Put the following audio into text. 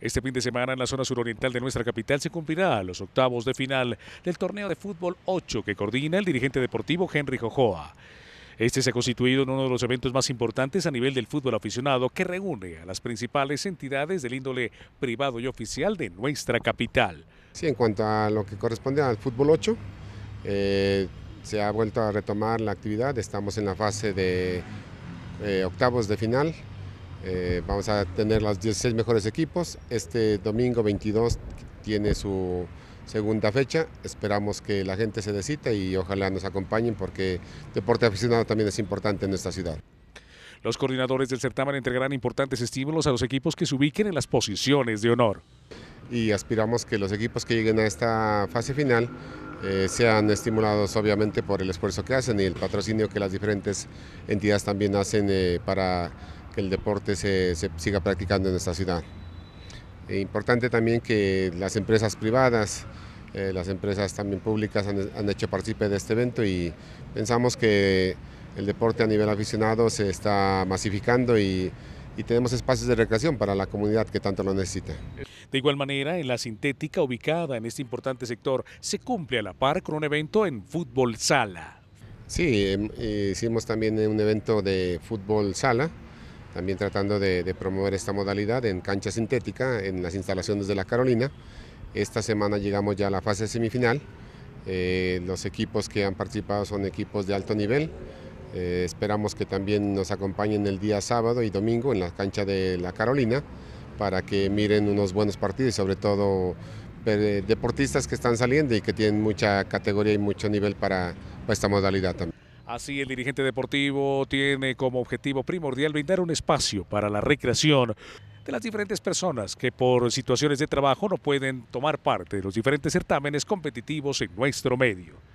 Este fin de semana en la zona suroriental de nuestra capital se cumplirá los octavos de final del torneo de fútbol 8 que coordina el dirigente deportivo Henry Jojoa. Este se ha constituido en uno de los eventos más importantes a nivel del fútbol aficionado que reúne a las principales entidades del índole privado y oficial de nuestra capital. Sí, en cuanto a lo que corresponde al fútbol 8, eh, se ha vuelto a retomar la actividad, estamos en la fase de eh, octavos de final, eh, vamos a tener los 16 mejores equipos. Este domingo 22 tiene su segunda fecha. Esperamos que la gente se decita y ojalá nos acompañen porque deporte aficionado también es importante en nuestra ciudad. Los coordinadores del certamen entregarán importantes estímulos a los equipos que se ubiquen en las posiciones de honor. Y aspiramos que los equipos que lleguen a esta fase final eh, sean estimulados obviamente por el esfuerzo que hacen y el patrocinio que las diferentes entidades también hacen eh, para que el deporte se, siga practicando en esta ciudad. es importante también que las empresas privadas, eh, las empresas también públicas han, hecho partícipe de este evento y pensamos que el deporte a nivel aficionado se está masificando y y tenemos espacios de recreación para la comunidad que tanto lo necesita. De igual manera, en la sintética ubicada en este importante sector, se cumple a la par con un evento en fútbol sala. Sí, em, eh, hicimos también un evento de fútbol sala, también tratando de, promover esta modalidad en cancha sintética, en las instalaciones de la Carolina. Esta semana llegamos ya a la fase semifinal. Eh, los equipos que han participado son equipos de alto nivel. Eh, esperamos que también nos acompañen el día sábado y domingo en la cancha de la Carolina para que miren unos buenos partidos, sobre todo eh, deportistas que están saliendo y que tienen mucha categoría y mucho nivel para esta modalidad también. Así el dirigente deportivo tiene como objetivo primordial brindar un espacio para la recreación de las diferentes personas que por situaciones de trabajo no pueden tomar parte de los diferentes certámenes competitivos en nuestro medio.